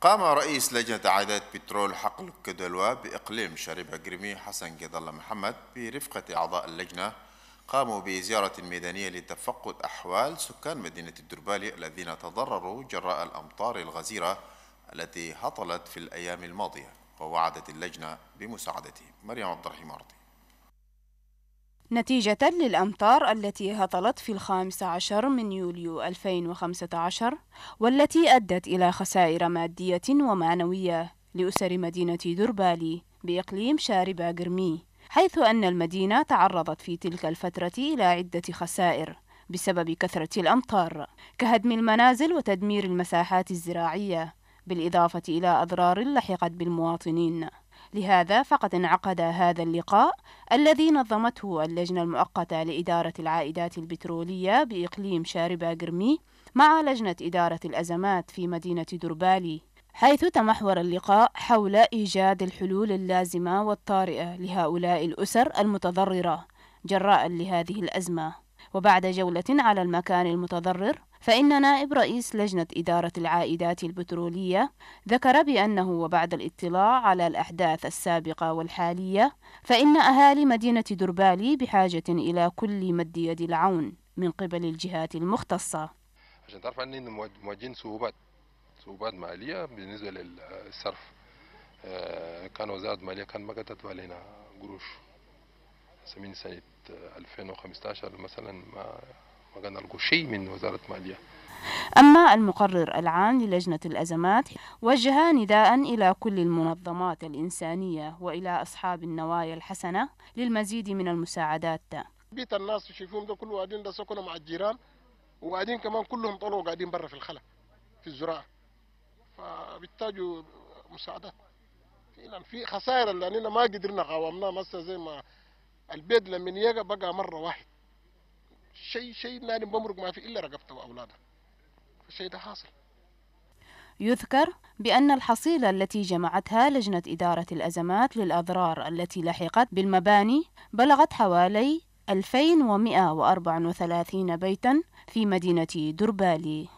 قام رئيس لجنة إعادة بترول حقل كدلوا بإقليم شريبة قرمي حسن قد الله محمد برفقة أعضاء اللجنة قاموا بزيارة ميدانية لتفقد أحوال سكان مدينة الدربالي الذين تضرروا جراء الأمطار الغزيرة التي هطلت في الأيام الماضية ووعدت اللجنة بمساعدتهم مريم عبد الرحيم أرضي نتيجة للأمطار التي هطلت في الخامس عشر من يوليو 2015 والتي أدت إلى خسائر مادية ومعنوية لأسر مدينة دربالي بإقليم شاربا قرمي حيث أن المدينة تعرضت في تلك الفترة إلى عدة خسائر بسبب كثرة الأمطار كهدم المنازل وتدمير المساحات الزراعية بالإضافة إلى أضرار لحقت بالمواطنين لهذا فقد انعقد هذا اللقاء الذي نظمته اللجنة المؤقتة لإدارة العائدات البترولية بإقليم شاربة قرمي مع لجنة إدارة الأزمات في مدينة دربالي حيث تمحور اللقاء حول إيجاد الحلول اللازمة والطارئة لهؤلاء الأسر المتضررة جراء لهذه الأزمة وبعد جولة على المكان المتضرر فإن نائب رئيس لجنة إدارة العائدات البترولية ذكر بأنه وبعد الاطلاع على الأحداث السابقة والحالية فإن أهالي مدينة دربالي بحاجة إلى كل مد يد العون من قبل الجهات المختصة عشان تعرف أن مواجهين صعوبات صعوبات مالية بالنسبة للصرف آه، كان وزارة المالية كان ما قدرت علينا قروش سنة 2015 آه، مثلا ما مجانا القشي من وزارة مالية أما المقرر العام للجنة الأزمات وجه نداء إلى كل المنظمات الإنسانية وإلى أصحاب النوايا الحسنة للمزيد من المساعدات بيت الناس شايفهم ده كله قاعدين ده سكنوا مع الجيران وقاعدين كمان كلهم طلعوا قاعدين برا في الخلا في الزراعة فبيحتاجوا مساعدات فعلا في خسائر لأننا ما قدرنا قاومنا مثلا زي ما البيت لما يجي بقى مرة واحد شيء شيء ناني بمرق ما في إلا رقبته وأولاده فالشيء ده حاصل يذكر بأن الحصيلة التي جمعتها لجنة إدارة الأزمات للأضرار التي لحقت بالمباني بلغت حوالي 2134 بيتا في مدينة دربالي